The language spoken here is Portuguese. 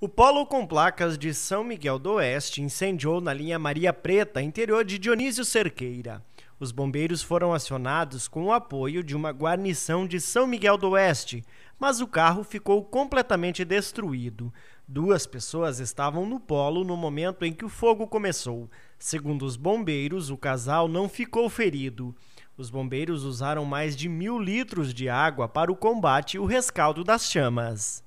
O polo com placas de São Miguel do Oeste incendiou na linha Maria Preta, interior de Dionísio Cerqueira. Os bombeiros foram acionados com o apoio de uma guarnição de São Miguel do Oeste, mas o carro ficou completamente destruído. Duas pessoas estavam no polo no momento em que o fogo começou. Segundo os bombeiros, o casal não ficou ferido. Os bombeiros usaram mais de mil litros de água para o combate e o rescaldo das chamas.